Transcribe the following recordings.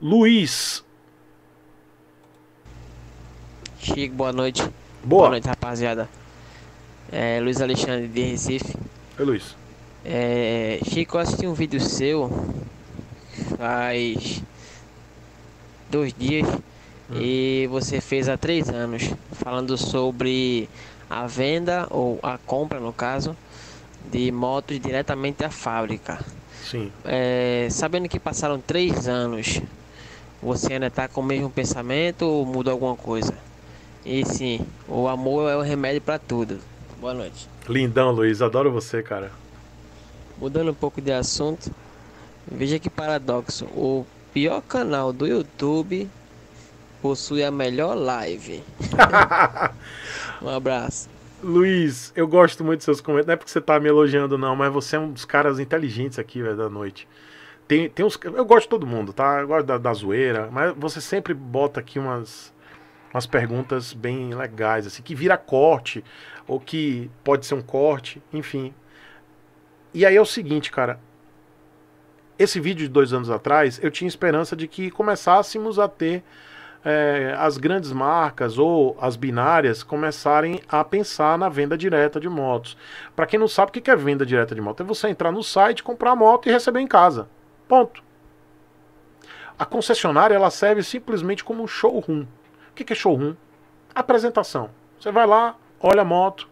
Luiz. Chico, boa noite. Boa, boa noite, rapaziada. É, Luiz Alexandre de Recife. Oi, Luiz. É, Chico, eu assisti um vídeo seu faz dois dias hum. e você fez há três anos falando sobre a venda ou a compra, no caso, de motos diretamente à fábrica. Sim. É, sabendo que passaram três anos, você ainda está com o mesmo pensamento ou mudou alguma coisa? E sim, o amor é o remédio para tudo. Boa noite. Lindão, Luiz, adoro você, cara. Mudando um pouco de assunto, veja que paradoxo. O pior canal do YouTube possui a melhor live. um abraço. Luiz, eu gosto muito dos seus comentários. Não é porque você tá me elogiando, não, mas você é um dos caras inteligentes aqui, velho, da noite. Tem, tem uns, eu gosto de todo mundo, tá? Eu gosto da, da zoeira, mas você sempre bota aqui umas, umas perguntas bem legais, assim, que vira corte, ou que pode ser um corte, enfim. E aí é o seguinte, cara. Esse vídeo de dois anos atrás, eu tinha esperança de que começássemos a ter é, as grandes marcas ou as binárias começarem a pensar na venda direta de motos. Para quem não sabe o que é venda direta de moto, é você entrar no site, comprar a moto e receber em casa. Ponto. A concessionária ela serve simplesmente como um showroom. O que é showroom? Apresentação. Você vai lá, olha a moto,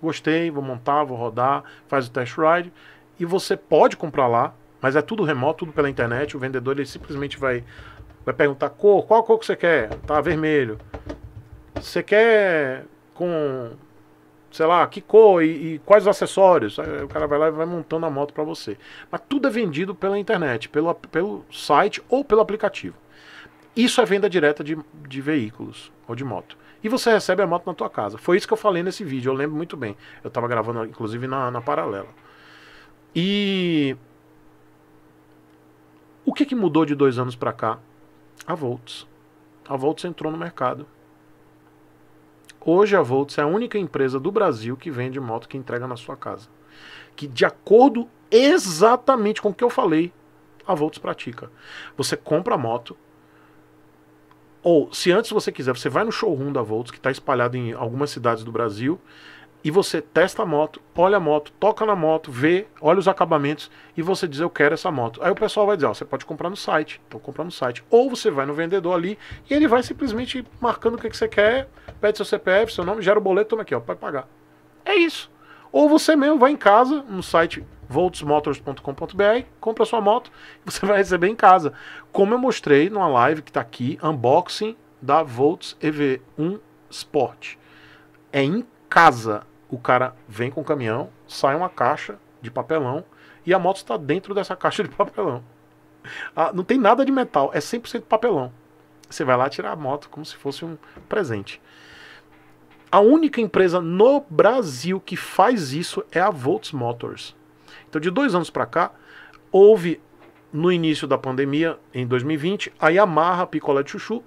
gostei, vou montar, vou rodar, faz o test ride e você pode comprar lá, mas é tudo remoto, tudo pela internet. O vendedor ele simplesmente vai vai perguntar cor, qual cor que você quer? Tá vermelho. Você quer com sei lá, que cor e, e quais acessórios. Aí o cara vai lá e vai montando a moto para você. Mas tudo é vendido pela internet, pelo, pelo site ou pelo aplicativo. Isso é venda direta de, de veículos ou de moto. E você recebe a moto na tua casa. Foi isso que eu falei nesse vídeo, eu lembro muito bem. Eu estava gravando, inclusive, na, na paralela. E o que, que mudou de dois anos para cá? A Volts. A Volts entrou no mercado Hoje a Volts é a única empresa do Brasil que vende moto que entrega na sua casa. Que de acordo exatamente com o que eu falei, a Volts pratica. Você compra a moto, ou se antes você quiser, você vai no showroom da Volts, que está espalhado em algumas cidades do Brasil, e você testa a moto, olha a moto, toca na moto, vê, olha os acabamentos e você diz eu quero essa moto. Aí o pessoal vai dizer, você pode comprar no site, então comprar no site. Ou você vai no vendedor ali e ele vai simplesmente marcando o que, que você quer, pede seu CPF, seu nome, gera o boleto, toma aqui, ó, pode pagar. É isso. Ou você mesmo vai em casa, no site voltsmotors.com.br, compra sua moto e você vai receber em casa. Como eu mostrei numa live que está aqui, unboxing da Volts EV1 Sport. É em casa o cara vem com o caminhão, sai uma caixa de papelão e a moto está dentro dessa caixa de papelão. Ah, não tem nada de metal, é 100% papelão. Você vai lá tirar a moto como se fosse um presente. A única empresa no Brasil que faz isso é a Volts Motors. Então, de dois anos para cá, houve no início da pandemia, em 2020, a Yamaha Picolé de Chuchu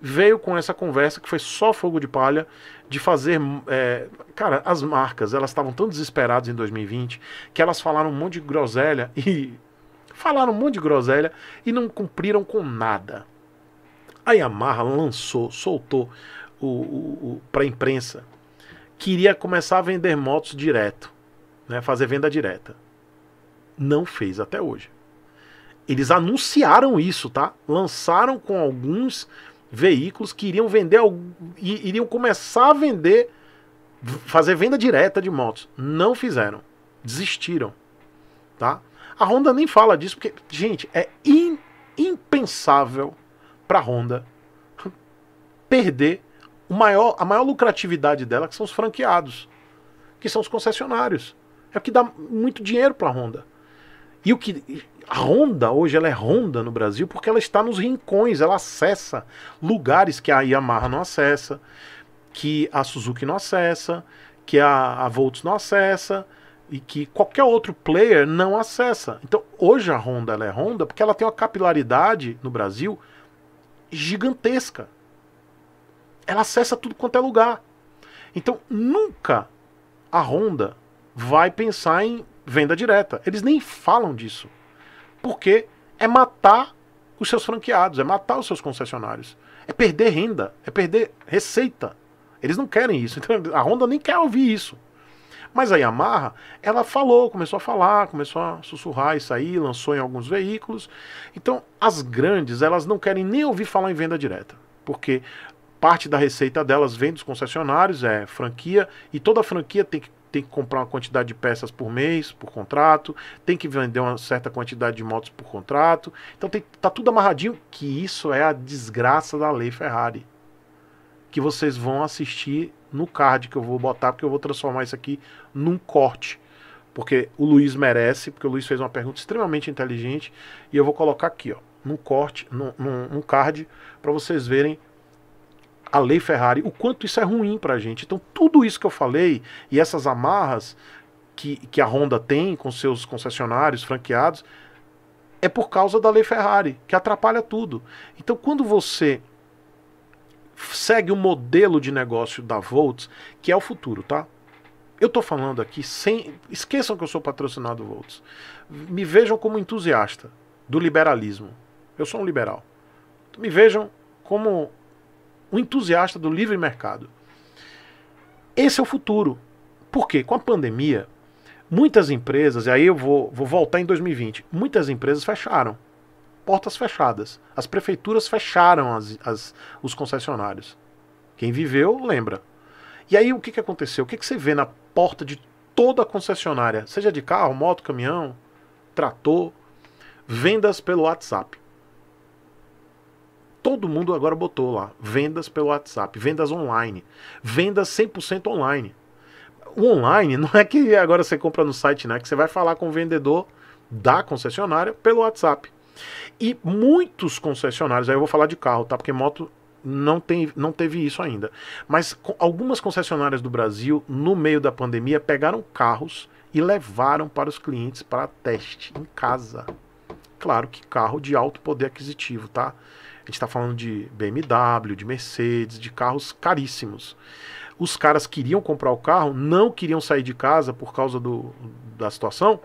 veio com essa conversa que foi só fogo de palha de fazer. É, cara, as marcas, elas estavam tão desesperadas em 2020 que elas falaram um monte de groselha e. Falaram um monte de groselha e não cumpriram com nada. A Yamaha lançou, soltou o, o, o para a imprensa, queria começar a vender motos direto, né, fazer venda direta. Não fez até hoje. Eles anunciaram isso, tá? Lançaram com alguns veículos que iriam vender, iriam começar a vender, fazer venda direta de motos. Não fizeram, desistiram, tá? A Honda nem fala disso porque, gente, é in, impensável para a Honda perder o maior, a maior lucratividade dela, que são os franqueados, que são os concessionários. É o que dá muito dinheiro para a Honda. E o que a Honda hoje ela é Honda no Brasil porque ela está nos rincões, ela acessa lugares que a Yamaha não acessa, que a Suzuki não acessa, que a, a Volts não acessa e que qualquer outro player não acessa. Então, hoje a Honda ela é Honda porque ela tem uma capilaridade no Brasil gigantesca. Ela acessa tudo quanto é lugar. Então, nunca a Honda vai pensar em venda direta. Eles nem falam disso. Porque é matar os seus franqueados, é matar os seus concessionários. É perder renda, é perder receita. Eles não querem isso. Então a Honda nem quer ouvir isso. Mas a Yamaha, ela falou, começou a falar, começou a sussurrar isso aí, lançou em alguns veículos. Então, as grandes, elas não querem nem ouvir falar em venda direta, porque parte da receita delas vem dos concessionários, é franquia, e toda franquia tem que tem que comprar uma quantidade de peças por mês, por contrato, tem que vender uma certa quantidade de motos por contrato. Então tem, tá tudo amarradinho, que isso é a desgraça da lei Ferrari. Que vocês vão assistir no card que eu vou botar, porque eu vou transformar isso aqui num corte. Porque o Luiz merece, porque o Luiz fez uma pergunta extremamente inteligente, e eu vou colocar aqui, ó, num corte, num, num, num card, para vocês verem a lei Ferrari, o quanto isso é ruim para a gente. Então, tudo isso que eu falei e essas amarras que, que a Honda tem com seus concessionários franqueados é por causa da lei Ferrari, que atrapalha tudo. Então, quando você segue o um modelo de negócio da Volts, que é o futuro, tá? Eu tô falando aqui sem. Esqueçam que eu sou patrocinado Volts. Me vejam como entusiasta do liberalismo. Eu sou um liberal. Me vejam como um entusiasta do livre mercado. Esse é o futuro. Por quê? Com a pandemia, muitas empresas, e aí eu vou, vou voltar em 2020, muitas empresas fecharam. Portas fechadas. As prefeituras fecharam as, as, os concessionários. Quem viveu, lembra. E aí o que, que aconteceu? O que, que você vê na porta de toda a concessionária, seja de carro, moto, caminhão, trator, vendas pelo WhatsApp. Todo mundo agora botou lá vendas pelo WhatsApp, vendas online, vendas 100% online. O online não é que agora você compra no site, né? Que você vai falar com o vendedor da concessionária pelo WhatsApp. E muitos concessionários, aí eu vou falar de carro, tá? Porque moto não, tem, não teve isso ainda. Mas algumas concessionárias do Brasil, no meio da pandemia, pegaram carros e levaram para os clientes para teste em casa. Claro que carro de alto poder aquisitivo, tá? A gente está falando de BMW, de Mercedes, de carros caríssimos. Os caras queriam comprar o carro, não queriam sair de casa por causa do, da situação.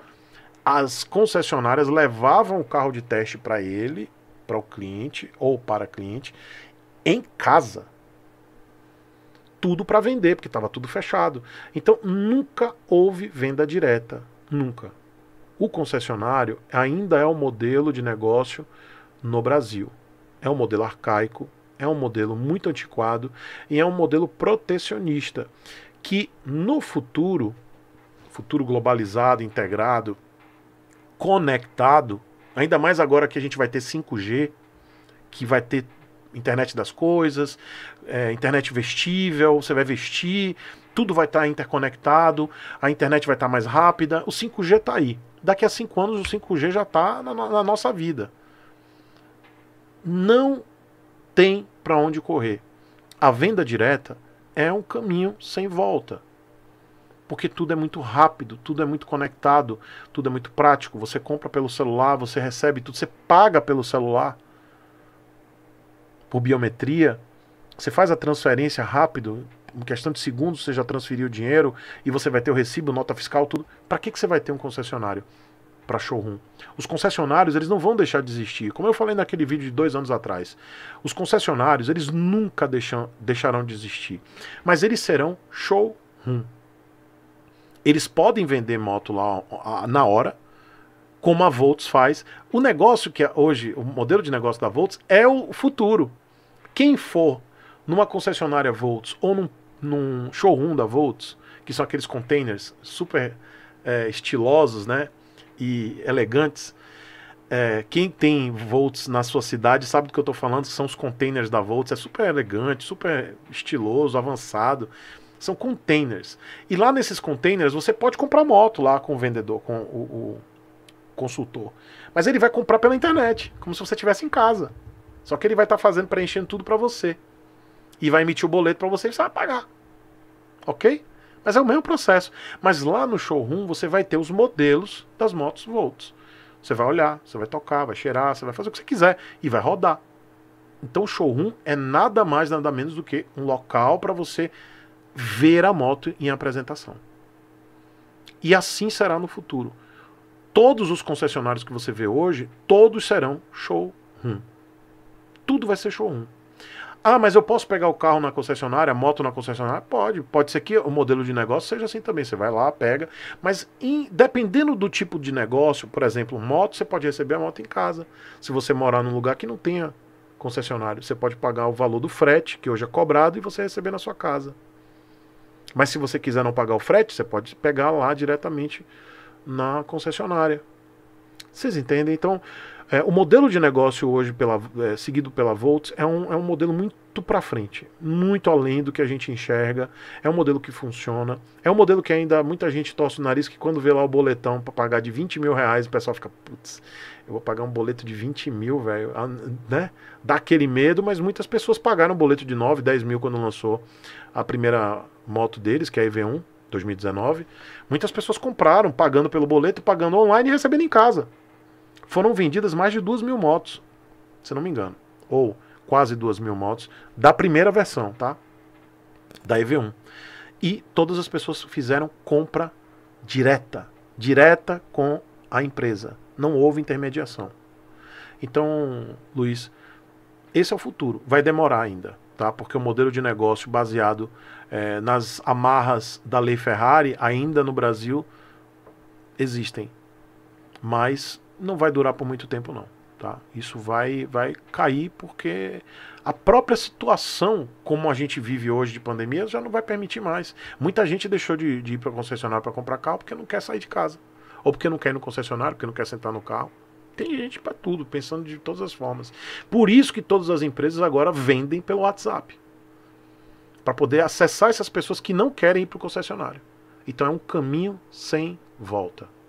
As concessionárias levavam o carro de teste para ele, para o cliente ou para cliente, em casa tudo para vender, porque estava tudo fechado. Então nunca houve venda direta, nunca. O concessionário ainda é o um modelo de negócio no Brasil. É um modelo arcaico, é um modelo muito antiquado e é um modelo protecionista que no futuro, futuro globalizado, integrado, conectado, ainda mais agora que a gente vai ter 5G, que vai ter internet das coisas, é, internet vestível, você vai vestir, tudo vai estar tá interconectado, a internet vai estar tá mais rápida, o 5G está aí daqui a cinco anos o 5G já está na, na nossa vida. Não tem para onde correr. A venda direta é um caminho sem volta. Porque tudo é muito rápido, tudo é muito conectado, tudo é muito prático. Você compra pelo celular, você recebe tudo, você paga pelo celular. Por biometria, você faz a transferência rápido, uma questão de segundos você já transferiu o dinheiro e você vai ter o recibo, nota fiscal, tudo. Para que, que você vai ter um concessionário? Para showroom. Os concessionários, eles não vão deixar de existir. Como eu falei naquele vídeo de dois anos atrás, os concessionários, eles nunca deixam, deixarão de existir. Mas eles serão showroom. Eles podem vender moto lá na hora, como a Volts faz. O negócio que é hoje, o modelo de negócio da Volts é o futuro. Quem for numa concessionária Volts ou num num showroom da Volts, que são aqueles containers super é, estilosos, né? E elegantes. É, quem tem Volts na sua cidade sabe do que eu estou falando, são os containers da Volts. É super elegante, super estiloso, avançado. São containers. E lá nesses containers você pode comprar moto lá com o vendedor, com o, o consultor. Mas ele vai comprar pela internet, como se você estivesse em casa. Só que ele vai estar tá fazendo, preenchendo tudo para você. E vai emitir o boleto para você e você vai pagar ok? Mas é o mesmo processo. Mas lá no showroom você vai ter os modelos das motos Volts. Você vai olhar, você vai tocar, vai cheirar, você vai fazer o que você quiser e vai rodar. Então o showroom é nada mais, nada menos do que um local para você ver a moto em apresentação. E assim será no futuro. Todos os concessionários que você vê hoje, todos serão showroom. Tudo vai ser showroom. Ah, mas eu posso pegar o carro na concessionária, a moto na concessionária? Pode. Pode ser que o modelo de negócio seja assim também. Você vai lá, pega. Mas em, dependendo do tipo de negócio, por exemplo, moto, você pode receber a moto em casa. Se você morar num lugar que não tenha concessionário, você pode pagar o valor do frete, que hoje é cobrado, e você receber na sua casa. Mas se você quiser não pagar o frete, você pode pegar lá diretamente na concessionária. Vocês entendem? Então, é, o modelo de negócio hoje pela, é, seguido pela Volts é um, é um modelo muito para frente, muito além do que a gente enxerga. É um modelo que funciona. É um modelo que ainda muita gente torce o nariz que quando vê lá o boletão para pagar de 20 mil reais, o pessoal fica, putz, eu vou pagar um boleto de 20 mil, velho. Ah, né? Dá aquele medo, mas muitas pessoas pagaram um boleto de 9, 10 mil quando lançou a primeira moto deles, que é a EV1. 2019, muitas pessoas compraram, pagando pelo boleto, pagando online e recebendo em casa foram vendidas mais de 2 mil motos, se não me engano, ou quase 2 mil motos, da primeira versão, tá? Da EV1. E todas as pessoas fizeram compra direta, direta com a empresa. Não houve intermediação. Então, Luiz, esse é o futuro. Vai demorar ainda, tá? Porque o modelo de negócio baseado é, nas amarras da lei Ferrari ainda no Brasil existem, mas não vai durar por muito tempo não, tá? Isso vai vai cair porque a própria situação como a gente vive hoje de pandemia já não vai permitir mais. Muita gente deixou de, de ir para concessionário para comprar carro porque não quer sair de casa, ou porque não quer ir no concessionário, porque não quer sentar no carro. Tem gente para tudo, pensando de todas as formas. Por isso que todas as empresas agora vendem pelo WhatsApp. Para poder acessar essas pessoas que não querem ir para o concessionário. Então é um caminho sem volta.